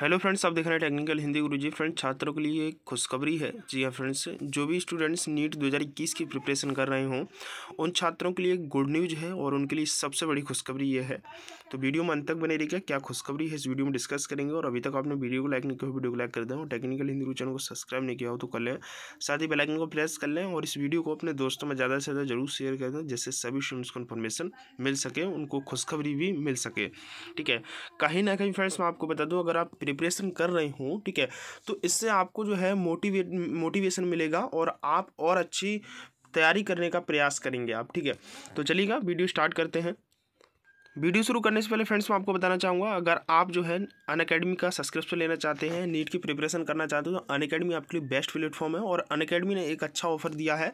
hello friends आप देख रहे हैं टेक्निकल हिंदी गुरुजी फ्रेंड्स छात्रों के लिए एक खुशखबरी है जी हाँ फ्रेंड्स जो भी स्टूडेंट्स नीट 2021 की प्रिपरेशन कर रहे हों उन छात्रों के लिए गुड न्यूज़ है और उनके लिए सबसे बड़ी खुशखबरी ये है तो वीडियो में अंत तक बने रहिएगा क्या खुशखबरी है इस वीडियो में डिस्कस करेंगे और अभी तक आपने वीडियो को लाइक नहीं किया वीडियो को लाइक कर दें और टेक्निकल हिंदी गुरु चैनल को सब्सक्राइब नहीं किया हो तो कर लें साथ ही बेलाइकन को प्रेस कर लें और इस वीडियो को अपने दोस्तों में ज़्यादा से ज़्यादा जरूर शेयर कर दें जिससे सभी स्टूडेंट्स को इन्फॉर्मेशन मिल सके उनको खुशखबरी भी मिल सके ठीक है कहीं ना कहीं फ्रेंड्स मैं आपको बता दूँ अगर आप प्रिपरेशन कर रही हूँ ठीक है तो इससे आपको जो है मोटिवेट मोटिवेशन मिलेगा और आप और अच्छी तैयारी करने का प्रयास करेंगे आप ठीक है तो चलिएगा वीडियो स्टार्ट करते हैं वीडियो शुरू करने से पहले फ्रेंड्स मैं आपको बताना चाहूँगा अगर आप जो है अन अकेडमी का सब्सक्रिप्शन लेना चाहते हैं नीट की प्रिपरेशन करना चाहते हो तो अन अकेडमी आपके लिए बेस्ट प्लेटफॉर्म है और अन अकेडमी ने एक अच्छा ऑफर दिया है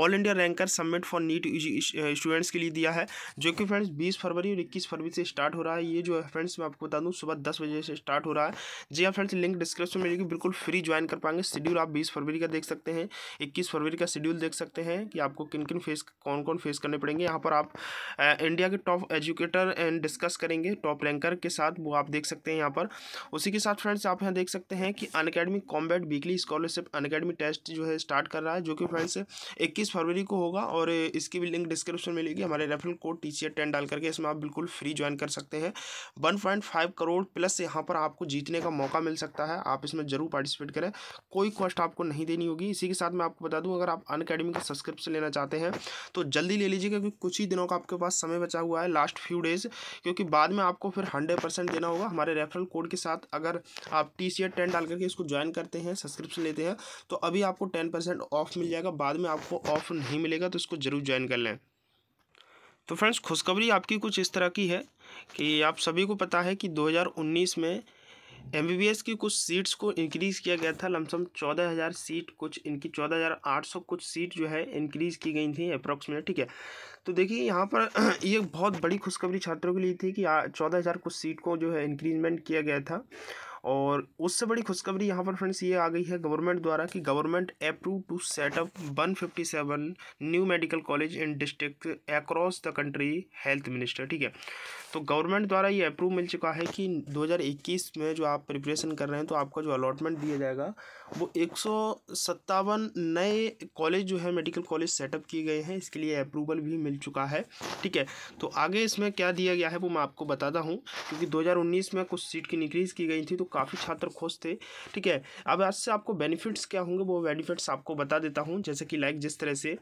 all India ranker submit for NEET students के लिए दिया है जो कि फ्रेंड्स बीस फरवरी और इक्कीस फरवरी से स्टार्ट हो रहा है ये जो है फ्रेंड्स मैं आपको बता दूँ सुबह दस बजे से स्टार्ट हो रहा है जी हाँ फ्रेंड्स लिंक डिस्क्रिप्शन में मिलेगी बिल्कुल फ्री ज्वाइन कर पाएंगे शेड्यूल आप बीस फरवरी का देख सकते हैं इक्कीस फरवरी का शेड्यूल देख सकते हैं कि आपको किन किन फेस कौन कौन फेस करने पड़ेंगे यहाँ पर आप इंडिया के top educator ranker and discuss करेंगे टॉप रैंकर के साथ वो आप देख सकते हैं यहाँ पर उसी के साथ फ्रेंड्स आप यहाँ देख सकते हैं कि Unacademy combat weekly scholarship Unacademy test जो है स्टार्ट कर रहा है जो कि फ्रेंड्स इक्कीस फरवरी को होगा और इसकी भी लिंक डिस्क्रिप्शन में मिलेगी हमारे referral code T C ten डाल करके इसमें आप बिल्कुल फ्री ज्वाइन कर सकते हैं one point five crore plus यहाँ पर आपको जीतने का मौका मिल सकता है आप इसमें जरूर पार्टिसिपेट करें कोई कॉस्ट आपको नहीं देनी होगी इसी के साथ मैं आपको बता दूँ अगर आप अन अकेडमी का सब्सक्रिप्शन लेना चाहते हैं तो जल्दी ले लीजिए क्योंकि कुछ ही दिनों का आपके पास समय बचा हुआ है लास्ट फ्यू डे रुपीज़ क्योंकि बाद में आपको फिर हंड्रेड परसेंट देना होगा हमारे रेफरल कोड के साथ अगर आप टी सी टेन डाल करके इसको ज्वाइन करते हैं सब्सक्रिप्शन लेते हैं तो अभी आपको टेन परसेंट ऑफ मिल जाएगा बाद में आपको ऑफ नहीं मिलेगा तो इसको ज़रूर ज्वाइन कर लें तो फ्रेंड्स खुशखबरी आपकी कुछ इस तरह की है कि आप सभी को पता है कि दो में एम की कुछ सीट्स को इंक्रीज़ किया गया था लमसम चौदह हज़ार सीट कुछ इनकी चौदह हज़ार आठ सौ कुछ सीट जो है इंक्रीज़ की गई थी अप्रॉक्सीमेट ठीक है तो देखिए यहाँ पर ये बहुत बड़ी खुशखबरी छात्रों के लिए थी कि चौदह हज़ार कुछ सीट को जो है इंक्रीजमेंट किया गया था और उससे बड़ी खुशखबरी यहाँ पर फ्रेंड्स ये आ गई है गवर्नमेंट द्वारा कि government approve to setup one fifty seven new medical college in district across the country health minister ठीक है तो गवर्नमेंट द्वारा ये अप्रूव मिल चुका है कि 2021 में जो आप प्रिपरेशन कर रहे हैं तो आपका जो अलॉटमेंट दिया जाएगा वो एक नए कॉलेज जो है मेडिकल कॉलेज सेटअप किए गए हैं इसके लिए अप्रूवल भी मिल चुका है ठीक है तो आगे इसमें क्या दिया गया है वो मैं आपको बताता हूँ क्योंकि 2019 में कुछ सीट की इंक्रीज़ की गई थी तो काफ़ी छात्र खुश थे ठीक है अब आज से आपको बेनिफिट्स क्या होंगे वो बेनिफिट्स आपको बता देता हूँ जैसे कि लाइक जिस तरह से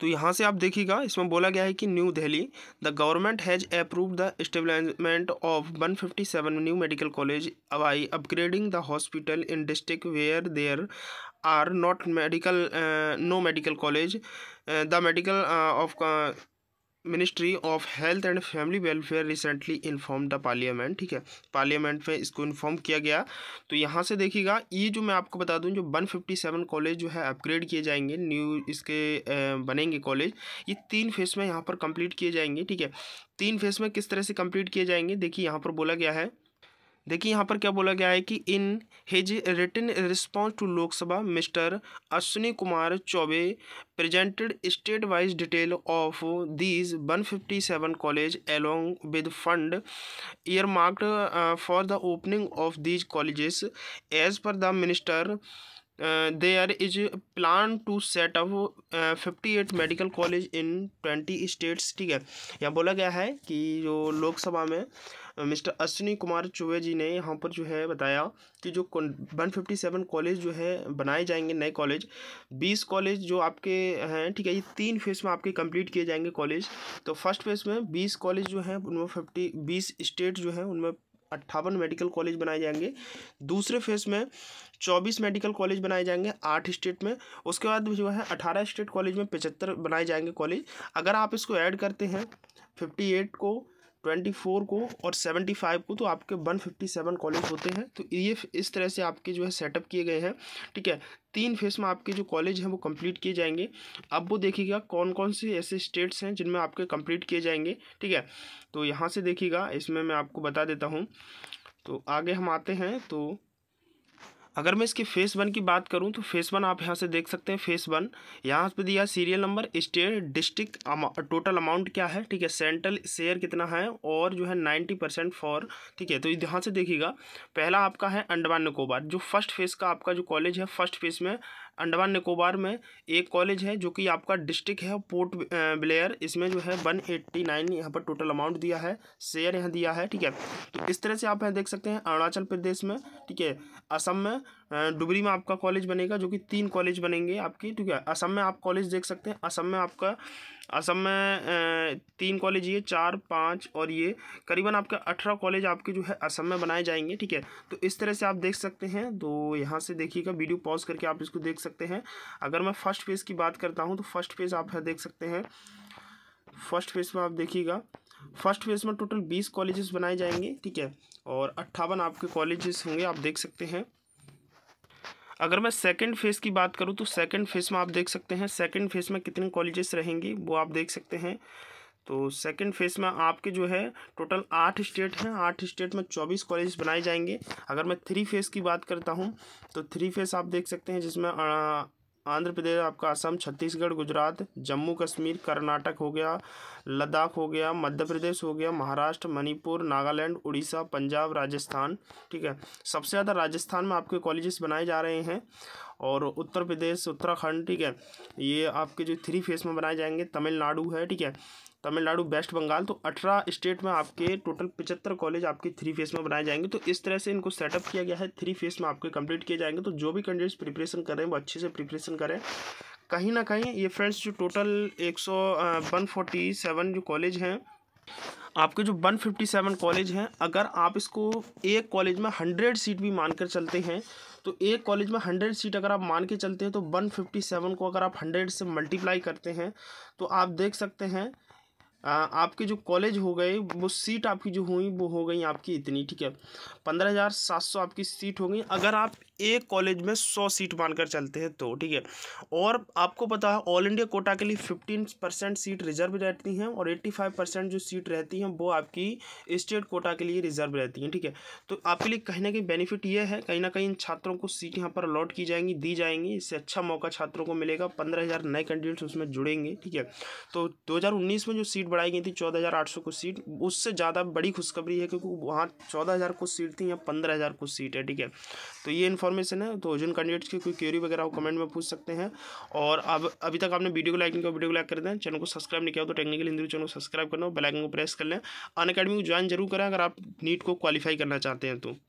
तो यहाँ से आप देखिएगा इसमें बोला गया है कि new Delhi the government has approve the establishment of 157 new medical college away upgrading the hospital in district where there are not medical no medical college the medical of ministry of health and family welfare recently inform the parliament ठीक है parliament में इसको inform किया गया तो यहाँ से देखिएगा ये जो मैं आपको बता दूँ जो 157 कॉलेज जो है अपग्रेड किए जाएंगे न्यू इसके बनेंगे कॉलेज ये तीन फेस में यहाँ पर कंप्लीट किए जाएंगे ठीक है तीन फेस में किस तरह से कंप्लीट किए जाएंगे देखिए यहाँ पर बोला गया है देखिए यहाँ पर क्या बोला गया है कि in his return response to Lok Sabha Mister Ashwini Kumar Choubey presented state wise detail of these one fifty seven college along with fund earmarked for the opening of these college as per the minister there is plan to set up fifty eight medical college in twenty states ठीक है यहाँ बोला गया है कि जो लोकसभा में uh, Mister Ashwini Kumar Choubey ji ने यहाँ पर जो है बताया कि जो वन फिफ्टी सेवन कॉलेज जो है बनाए जाएंगे नए कॉलेज बीस कॉलेज जो आपके हैं ठीक है ये तीन फेज़ में आपके कंप्लीट किए जाएंगे कॉलेज तो फर्स्ट फेज़ में बीस कॉलेज जो हैं उनमें फिफ्टी बीस स्टेट जो हैं उनमें अट्ठावन मेडिकल कॉलेज बनाए जाएंगे दूसरे फेज में चौबीस मेडिकल कॉलेज बनाए जाएंगे आठ स्टेट में उसके बाद जो है अठारह स्टेट कॉलेज में पचहत्तर बनाए जाएंगे कॉलेज अगर आप इसको ऐड करते हैं फिफ्टी एट को ट्वेंटी फोर को और सेवेंटी फाइव को तो आपके वन फिफ्टी सेवन कॉलेज होते हैं तो ये इस तरह से आपके जो है सेटअप किए गए हैं ठीक है तीन फेस में आपके जो कॉलेज हैं वो कंप्लीट किए जाएंगे अब वो देखिएगा कौन कौन से ऐसे स्टेट्स हैं जिनमें आपके कंप्लीट किए जाएंगे ठीक है तो यहाँ से देखिएगा इसमें मैं आपको बता देता हूँ तो आगे हम आते हैं तो अगर मैं इसके फेस वन की बात करूं तो फेस वन आप यहां से देख सकते हैं फेस वन यहां पे दिया serial number state district total amount क्या है ठीक है सेंट्रल शेयर कितना है और जो है नाइन्टी परसेंट फॉर ठीक है तो यहाँ से देखिएगा पहला आपका है अंडमान निकोबार जो फर्स्ट फेज़ का आपका जो कॉलेज है फर्स्ट फेज़ में अंडमान निकोबार में एक कॉलेज है जो कि आपका डिस्ट्रिक्ट है पोर्ट ब्लेयर इसमें जो है वन एट्टी नाइन यहाँ पर टोटल अमाउंट दिया है शेयर यहाँ दिया है ठीक है तो इस तरह से आप यहाँ देख सकते हैं अरुणाचल प्रदेश में ठीक है असम में डुबरी में आपका कॉलेज बनेगा जो कि तीन कॉलेज बनेंगे आपके ठीक है असम में आप कॉलेज देख सकते हैं असम में आपका असम में तीन कॉलेज ये चार पाँच और ये करीबन आपका अठारह कॉलेज आपके जो है असम में बनाए जाएंगे ठीक है तो इस तरह से आप देख सकते हैं तो यहाँ से देखिएगा वीडियो पॉज करके आप इसको देख सकते हैं अगर मैं फर्स्ट फेज़ की बात करता हूँ तो फर्स्ट फेज़ आप देख सकते हैं फर्स्ट फेज़ में आप देखिएगा फर्स्ट फेज़ में टोटल बीस कॉलेजेस बनाए जाएंगे ठीक है और अट्ठावन आपके कॉलेजेस होंगे आप देख सकते हैं अगर मैं सेकंड फेज़ की बात करूँ तो सेकंड फेज़ में आप देख सकते हैं सेकंड फेज़ में कितने कॉलेजेस रहेंगी वो आप देख सकते हैं तो सेकंड फेज़ में आपके जो है टोटल आठ स्टेट हैं आठ स्टेट में चौबीस कॉलेज बनाए जाएंगे अगर मैं थ्री फेज़ की बात करता हूँ तो थ्री फेज़ आप देख सकते हैं जिसमें आंध्र प्रदेश आपका असम छत्तीसगढ़ गुजरात जम्मू कश्मीर कर्नाटक हो गया लद्दाख हो गया मध्य प्रदेश हो गया महाराष्ट्र मणिपुर नागालैंड उड़ीसा पंजाब राजस्थान ठीक है सबसे ज़्यादा राजस्थान में आपके कॉलेजेस बनाए जा रहे हैं और उत्तर प्रदेश उत्तराखंड ठीक है ये आपके जो थ्री फेस में बनाए जाएंगे तमिलनाडु है ठीक है तमिलनाडु वेस्ट बंगाल तो अठारह स्टेट में आपके टोटल पचहत्तर कॉलेज आपके थ्री फेस में बनाए जाएंगे तो इस तरह से इनको सेटअप किया गया है थ्री फेस में आपके कंप्लीट किए जाएंगे तो जो भी कैंडिडेट्स प्रिपरेशन कर रहे हैं वो अच्छे से प्रिपरेशन करें कहीं ना कहीं ये फ्रेंड्स जो टोटल एक सौ वन सेवन जो कॉलेज हैं आपके जो 157 कॉलेज हैं अगर आप इसको एक कॉलेज में 100 सीट भी मानकर चलते हैं तो एक कॉलेज में 100 सीट अगर आप मान के चलते हैं तो 157 को अगर आप 100 से मल्टीप्लाई करते हैं तो आप देख सकते हैं आपके जो कॉलेज हो गए वो सीट आपकी जो हुई वो हो गई आपकी इतनी ठीक है पंद्रह हज़ार सात सौ आपकी सीट हो गई अगर आप एक कॉलेज में सौ सीट मानकर चलते हैं तो ठीक है और आपको पता है ऑल इंडिया कोटा के लिए फिफ्टीन परसेंट सीट रिजर्व रहती हैं और एट्टी फाइव परसेंट जो सीट रहती हैं वो आपकी स्टेट कोटा के लिए रिजर्व रहती हैं ठीक है तो आपके लिए कहीं ना कहीं बेनिफिट ये है कहीं ना कहीं इन छात्रों को सीट यहाँ पर अलॉट की जाएंगी दी जाएंगी इससे अच्छा मौका छात्रों को मिलेगा पंद्रह हज़ार नए कैंडिडेट्स उसमें जुड़ेंगे ठीक है तो दो हज़ार उन्नीस में जो सीट सीट बढ़ाई गई थी चौदह हज़ार आठ सौ कुछ सीट उससे ज़्यादा बड़ी खुशखबरी है क्योंकि वहाँ चौदह हज़ार कुछ सीट थी या पंद्रह हज़ार कुछ सीट है ठीक है तो ये इन्फॉर्मेशन है तो जिन कैंडिडेट्स की कोई क्यूरी वगैरह हो कमेंट में पूछ सकते हैं और अब अभी तक आपने वीडियो को लाइक नहीं किया वीडियो को लाइक कर दें चैनल को सब्सक्राइब नहीं किया तो टेक्निकल हिंदी चैनल को सब्सक्राइब करना बेलाइकन को प्रेस कर लें अन अकेडमी को ज्वाइन जरूर करें अगर आप नीट को क्वालिफाई करना चाहते हैं तो